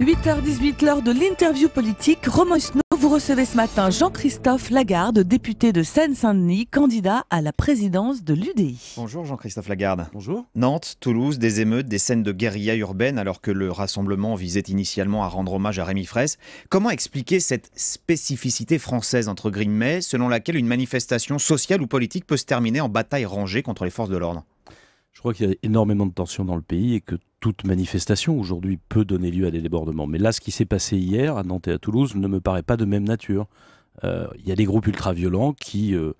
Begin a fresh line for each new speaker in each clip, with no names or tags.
8h18, lors de l'interview politique, Romain Snow, vous recevez ce matin Jean-Christophe Lagarde, député de Seine-Saint-Denis, candidat à la présidence de l'UDI. Bonjour Jean-Christophe Lagarde. Bonjour. Nantes, Toulouse, des émeutes, des scènes de guérilla urbaine alors que le rassemblement visait initialement à rendre hommage à Rémi Fraisse. Comment expliquer cette spécificité française entre guillemets selon laquelle une manifestation sociale ou politique peut se terminer en bataille rangée contre les
forces de l'ordre je crois qu'il y a énormément de tensions dans le pays et que toute manifestation aujourd'hui peut donner lieu à des débordements. Mais là, ce qui s'est passé hier à Nantes et à Toulouse ne me paraît pas de même nature. Euh, il y a des groupes ultra-violents qui euh,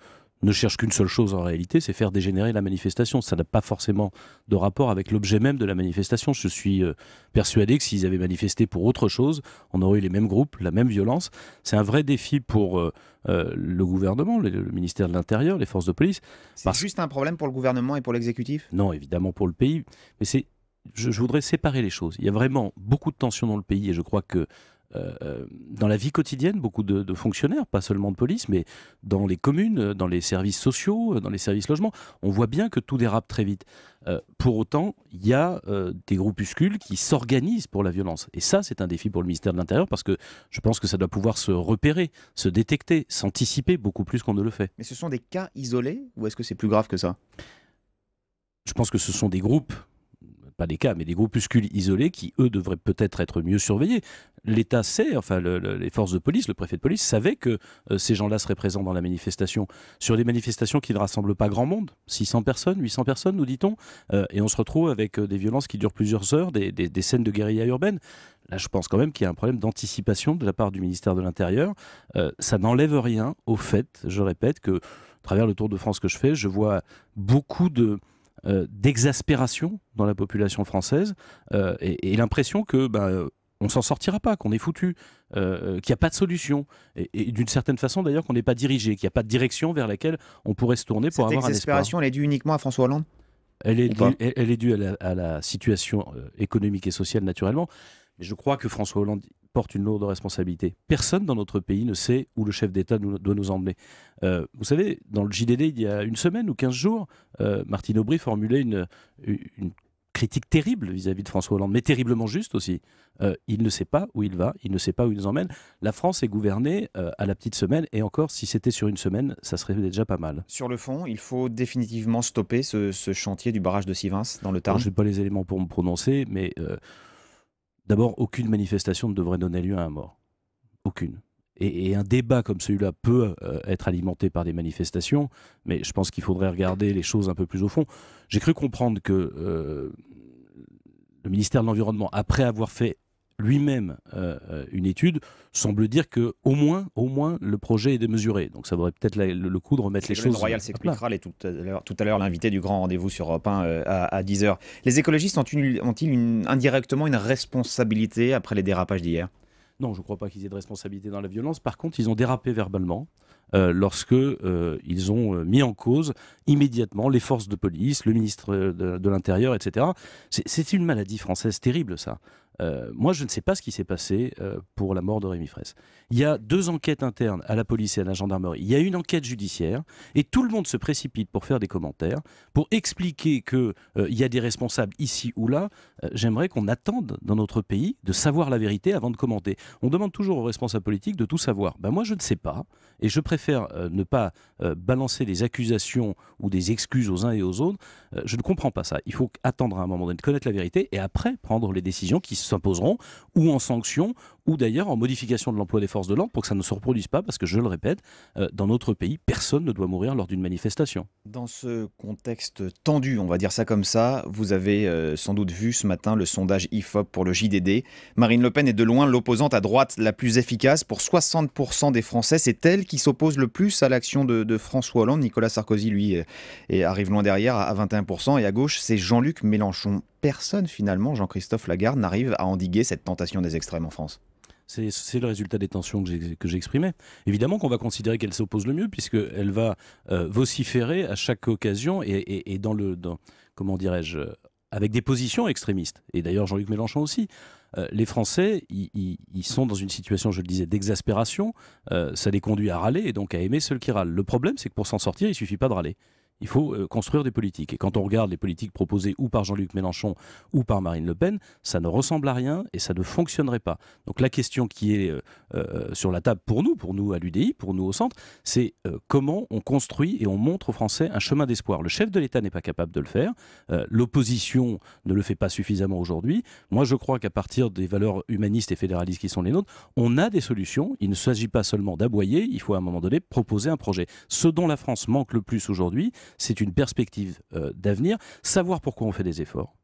ne cherche qu'une seule chose en réalité, c'est faire dégénérer la manifestation. Ça n'a pas forcément de rapport avec l'objet même de la manifestation. Je suis euh, persuadé que s'ils avaient manifesté pour autre chose, on aurait eu les mêmes groupes, la même violence. C'est un vrai défi pour euh, euh, le gouvernement, le, ministère de l'Intérieur, les forces de police. C'est juste un problème pour le gouvernement et pour l'exécutif Non, évidemment pour le pays. Mais c'est je, je, voudrais séparer les choses. Il y a vraiment beaucoup de tensions dans le pays et je crois que euh, euh, dans la vie quotidienne, beaucoup de, fonctionnaires, pas seulement de police, mais dans les communes, euh, dans les services sociaux, dans les services logements on voit bien que tout dérape très vite. pour autant, il y a des groupuscules qui s'organisent pour la violence. Et ça, c'est un défi pour le ministère de l'Intérieur parce que je pense que ça doit pouvoir se repérer, se détecter, s'anticiper beaucoup plus qu'on ne le fait. Mais ce sont des cas isolés ou est-ce que c'est plus grave que ça Je pense que ce sont des groupes pas des cas, mais des groupuscules isolés qui, eux, devraient peut-être être mieux surveillés l'État sait, enfin les forces de police, le préfet de police savait que euh, ces gens-là seraient présents dans la manifestation. Sur des manifestations qui ne rassemblent pas grand monde, 600 personnes, 800 personnes, nous dit-on, euh, et on se retrouve avec euh, des violences qui durent plusieurs heures, des, scènes de guérilla urbaine. Là, je pense quand même qu'il y a un problème d'anticipation de la part du ministère de l'Intérieur. ça n'enlève rien au fait, je répète, que à travers le Tour de France que je fais, je vois beaucoup de d'exaspération dans la population française et, l'impression que ben, on s'en sortira pas, qu'on est foutu, euh, euh, qu'il n'y a pas de solution. Et, d'une certaine façon, d'ailleurs, qu'on n'est pas dirigé, qu'il n'y a pas de direction vers laquelle on pourrait se tourner pour avoir un espoir. Cette exaspération, elle est due uniquement à François Hollande elle est, due, à la, situation euh, économique et sociale, naturellement. Mais je crois que François Hollande porte une lourde responsabilité. Personne dans notre pays ne sait où le chef d'État doit nous emmener. vous savez, dans le JDD, il y a une semaine ou 15 jours, Martine Aubry formulait une critique terrible vis-à-vis de François Hollande, mais terriblement juste aussi. Euh, il ne sait pas où il va, il ne sait pas où il nous emmène. La France est gouvernée euh, à la petite semaine, et encore, si c'était sur une semaine, ça serait déjà pas mal. Sur le fond, il faut définitivement stopper ce, chantier du barrage de Sivins dans le Tarn. je n'ai pas les éléments pour me prononcer, mais euh, d'abord, aucune manifestation ne devrait donner lieu à un mort. Aucune et, un débat comme celui-là peut euh, être alimenté par des manifestations, mais je pense qu'il faudrait regarder les choses un peu plus au fond. J'ai cru comprendre que euh, le ministère de l'Environnement, après avoir fait lui-même euh, une étude, semble dire que au moins, au moins, le projet est démesuré. Donc ça vaudrait peut-être le, coup de remettre les choses. Royal s'expliquera tout à l'heure l'invité du
grand rendez-vous sur Europe 1 à, 10h. Les écologistes ont-ils indirectement une responsabilité après les dérapages d'hier
non, je ne crois pas qu'ils aient de responsabilité dans la violence. Par contre, ils ont dérapé verbalement euh, lorsque euh, ils ont euh, mis en cause immédiatement les forces de police, le ministre de l'Intérieur, etc. C'est une maladie française terrible, ça. Euh, moi, je ne sais pas ce qui s'est passé euh, pour la mort de Rémi Fraisse. Il y a deux enquêtes internes à la police et à la gendarmerie. Il y a une enquête judiciaire et tout le monde se précipite pour faire des commentaires, pour expliquer qu'il euh, y a des responsables ici ou là. J'aimerais qu'on attende dans notre pays de savoir la vérité avant de commenter. On demande toujours aux responsables politiques de tout savoir. Ben, moi, je ne sais pas et je préfère ne pas balancer des accusations ou des excuses aux uns et aux autres. je ne comprends pas ça. Il faut attendre à un moment donné de connaître la vérité et après prendre les décisions qui sont s'imposeront, ou en sanction, ou d'ailleurs en modification de l'emploi des forces de l'ordre pour que ça ne se reproduise pas, parce que je le répète, euh, dans notre pays, personne ne doit mourir lors d'une manifestation.
Dans ce contexte tendu, on va dire ça comme ça, vous avez euh, sans doute vu ce matin le sondage IFOP pour le JDD. Marine Le Pen est de loin l'opposante à droite la plus efficace. Pour 60% des Français, c'est elle qui s'oppose le plus à l'action de, François Hollande. Nicolas Sarkozy, lui, arrive loin derrière à 21%. Et à gauche, c'est Jean-Luc Mélenchon personne finalement, Jean-Christophe Lagarde, n'arrive à endiguer
cette tentation des extrêmes en France. C'est le résultat des tensions que j'exprimais. Évidemment qu'on va considérer qu'elle s'oppose le mieux, puisqu'elle va euh, vociférer à chaque occasion et, dans le. comment dirais-je Avec des positions extrémistes. Et d'ailleurs, Jean-Luc Mélenchon aussi. Euh, les Français, ils sont dans une situation, je le disais, d'exaspération. Euh, ça les conduit à râler et donc à aimer ceux qui râlent. Le problème, c'est que pour s'en sortir, il suffit pas de râler. Il faut euh, construire des politiques. Et quand on regarde les politiques proposées ou par Jean-Luc Mélenchon ou par Marine Le Pen, ça ne ressemble à rien et ça ne fonctionnerait pas. Donc la question qui est euh, euh, sur la table pour nous, pour nous à l'UDI, pour nous au centre, c'est comment on construit et on montre aux Français un chemin d'espoir. Le chef de l'État n'est pas capable de le faire. L'opposition ne le fait pas suffisamment aujourd'hui. Moi, je crois qu'à partir des valeurs humanistes et fédéralistes qui sont les nôtres, on a des solutions. Il ne s'agit pas seulement d'aboyer, il faut à un moment donné proposer un projet. Ce dont la France manque le plus aujourd'hui, c'est une perspective euh, d'avenir, savoir pourquoi on fait des efforts,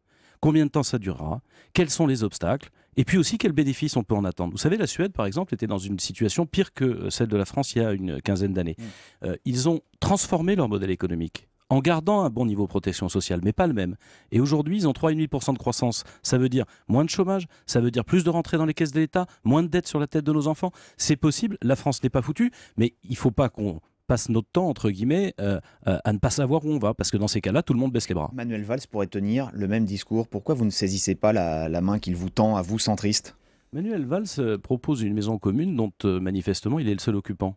combien de temps ça durera, quels sont les obstacles, et puis aussi quels bénéfices on peut en attendre. Vous savez, la Suède, par exemple, était dans une situation pire que euh, celle de la France il y a une quinzaine d'années. Mmh. Euh, ils ont transformé leur modèle économique en gardant un bon niveau de protection sociale, mais pas le même. Et aujourd'hui, ils ont 3,5% de croissance. Ça veut dire moins de chômage, ça veut dire plus de rentrées dans les caisses de l'État, moins de dettes sur la tête de nos enfants. C'est possible, la France n'est pas foutue, mais il ne faut pas qu'on passe notre temps, entre guillemets, euh, euh, à ne pas savoir où on va, parce que dans ces cas-là, tout le monde baisse les bras.
Manuel Valls pourrait tenir le même discours. Pourquoi vous ne saisissez pas la, main qu'il vous tend à vous,
centriste Manuel Valls euh, propose une maison commune dont, manifestement, il est le seul occupant.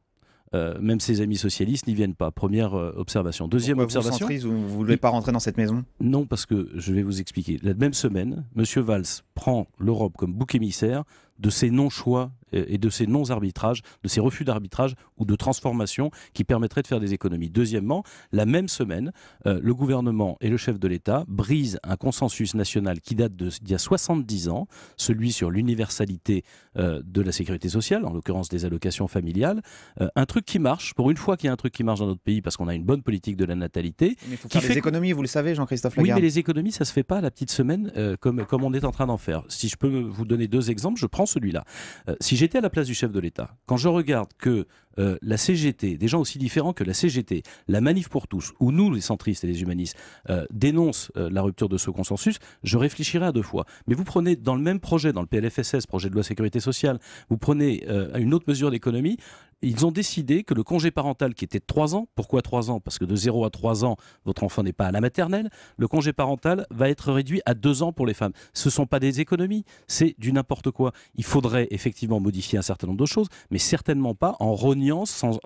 même ses amis socialistes n'y viennent pas. Première observation. Deuxième observation. Vous, vous ne voulez pas rentrer dans cette maison Non, parce que je vais vous expliquer. La même semaine, M. Valls prend l'Europe comme bouc émissaire de ces non-choix et de ces non-arbitrages, de ces refus d'arbitrage ou de transformation qui permettraient de faire des économies. Deuxièmement, la même semaine, euh, le gouvernement et le chef de l'État brisent un consensus national qui date d'il y a 70 ans, celui sur l'universalité euh, de la sécurité sociale, en l'occurrence des allocations familiales. Euh, un truc qui marche, pour une fois qu'il y a un truc qui marche dans notre pays, parce qu'on a une bonne politique de la natalité. Mais il faut faire des économies, vous
le savez, Jean-Christophe Lagarde. Oui, mais les
économies, ça se fait pas la petite semaine comme, comme on est en train d'en faire. Si je peux vous donner deux exemples, je prends celui-là. Euh, si j'étais à la place du chef de l'État, quand je regarde que euh, la CGT, des gens aussi différents que la CGT, la Manif pour tous, ou nous, les centristes et les humanistes, euh, dénoncent la rupture de ce consensus, je réfléchirais à deux fois. Mais vous prenez dans le même projet, dans le PLFSS, projet de loi sécurité sociale, vous prenez une autre mesure d'économie, ils ont décidé que le congé parental qui était de 3 ans, pourquoi 3 ans Parce que de 0 à 3 ans, votre enfant n'est pas à la maternelle, le congé parental va être réduit à 2 ans pour les femmes. Ce ne sont pas des économies, c'est du n'importe quoi. Il faudrait effectivement modifier un certain nombre de choses, mais certainement pas en rognant sans,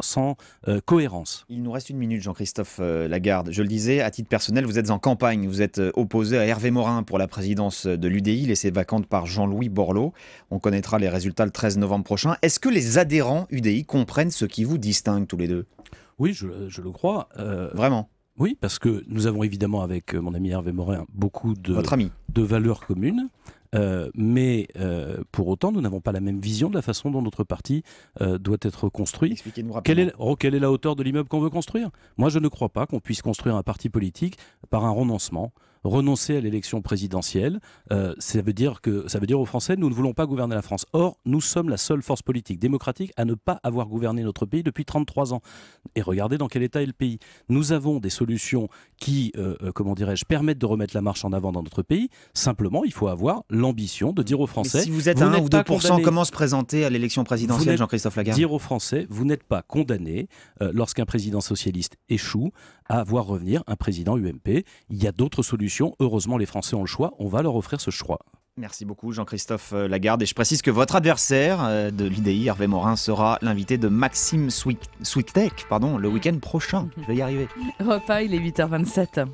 euh, cohérence. Il nous reste une minute, Jean-Christophe euh, Lagarde. Je le disais, à titre personnel, vous
êtes en campagne, vous êtes euh, opposé à Hervé Morin pour la présidence de l'UDI, laissée vacante par Jean-Louis Borloo. On connaîtra les résultats le 13 novembre prochain. Est-ce que les adhérents UDI comprennent ce qui vous
distingue tous les deux. Oui, je, le crois. Euh, Vraiment. Oui, parce que nous avons évidemment avec euh, mon ami Hervé Morin beaucoup de, Votre ami. de valeurs communes, euh, mais pour autant, nous n'avons pas la même vision de la façon dont notre parti doit être construit. Quelle oh, quelle est la hauteur de l'immeuble qu'on veut construire Moi, je ne crois pas qu'on puisse construire un parti politique par un renoncement renoncer à l'élection présidentielle, euh, ça, veut dire que, ça veut dire aux Français, nous ne voulons pas gouverner la France. Or, nous sommes la seule force politique démocratique à ne pas avoir gouverné notre pays depuis 33 ans. Et regardez dans quel état est le pays. Nous avons des solutions qui, euh, euh, comment dirais-je, permettent de remettre la marche en avant dans notre pays. Simplement, il faut avoir l'ambition de dire aux Français... si vous êtes un à ou 2 comment se présenter à l'élection présidentielle, Jean-Christophe Lagarde Dire aux Français, vous n'êtes pas condamné lorsqu'un président socialiste échoue à voir revenir un président UMP. Il y a d'autres solutions Heureusement, les Français ont le choix. On va leur offrir ce choix.
Merci beaucoup Jean-Christophe euh, Lagarde et je précise que votre adversaire euh, de l'IDI, Hervé Morin, sera l'invité de Maxime tech pardon, le week-end prochain. Je vais y arriver.
Repas, il est 8h27.